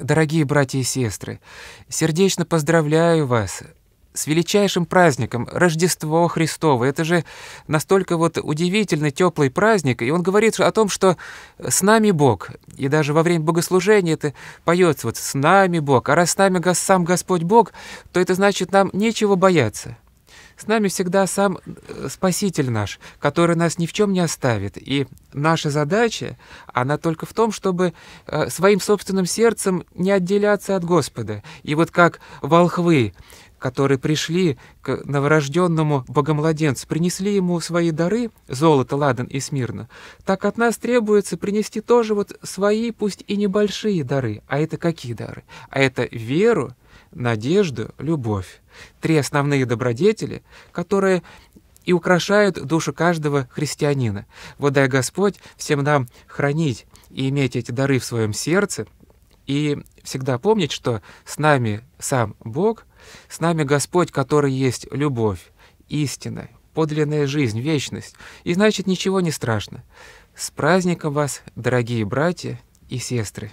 Дорогие братья и сестры, сердечно поздравляю вас с величайшим праздником Рождество Христово. Это же настолько вот удивительно теплый праздник, и он говорит о том, что с нами Бог. И даже во время богослужения это поется вот с нами Бог. А раз с нами сам Господь Бог, то это значит нам нечего бояться. С нами всегда сам э, Спаситель наш, который нас ни в чем не оставит. И наша задача, она только в том, чтобы э, своим собственным сердцем не отделяться от Господа. И вот как волхвы которые пришли к новорожденному богомладенцу, принесли ему свои дары, золото, ладан и смирно, так от нас требуется принести тоже вот свои, пусть и небольшие дары. А это какие дары? А это веру, надежду, любовь. Три основные добродетели, которые и украшают душу каждого христианина. Вот дай Господь всем нам хранить и иметь эти дары в своем сердце, и всегда помнить, что с нами сам Бог — с нами Господь, который есть любовь, истина, подлинная жизнь, вечность, и значит, ничего не страшно. С праздником вас, дорогие братья и сестры!